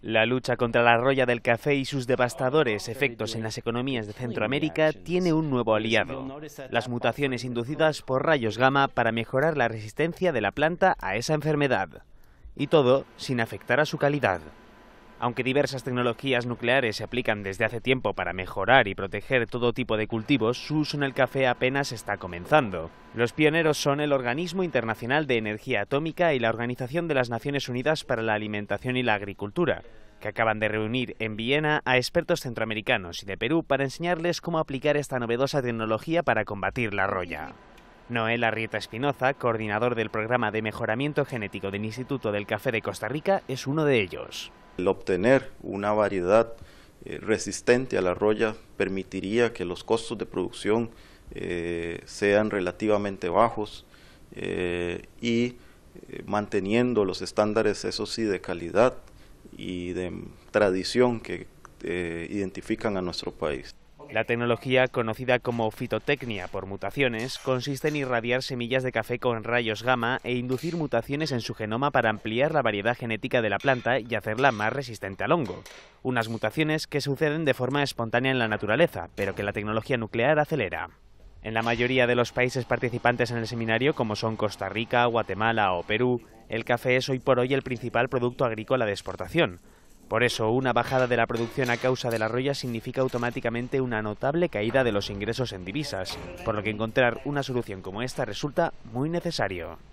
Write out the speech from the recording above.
La lucha contra la roya del café y sus devastadores efectos en las economías de Centroamérica tiene un nuevo aliado, las mutaciones inducidas por rayos gamma para mejorar la resistencia de la planta a esa enfermedad, y todo sin afectar a su calidad. Aunque diversas tecnologías nucleares se aplican desde hace tiempo para mejorar y proteger todo tipo de cultivos, su uso en el café apenas está comenzando. Los pioneros son el Organismo Internacional de Energía Atómica y la Organización de las Naciones Unidas para la Alimentación y la Agricultura, que acaban de reunir en Viena a expertos centroamericanos y de Perú para enseñarles cómo aplicar esta novedosa tecnología para combatir la roya. Noel Arrieta Espinoza, coordinador del programa de mejoramiento genético del Instituto del Café de Costa Rica, es uno de ellos. El obtener una variedad eh, resistente a la arroya permitiría que los costos de producción eh, sean relativamente bajos eh, y manteniendo los estándares, eso sí, de calidad y de tradición que identifican a nuestro país. La tecnología, conocida como fitotecnia por mutaciones, consiste en irradiar semillas de café con rayos gamma e inducir mutaciones en su genoma para ampliar la variedad genética de la planta y hacerla más resistente al hongo. Unas mutaciones que suceden de forma espontánea en la naturaleza, pero que la tecnología nuclear acelera. En la mayoría de los países participantes en el seminario, como son Costa Rica, Guatemala o Perú, el café es hoy por hoy el principal producto agrícola de exportación. Por eso, una bajada de la producción a causa de la roya significa automáticamente una notable caída de los ingresos en divisas, por lo que encontrar una solución como esta resulta muy necesario.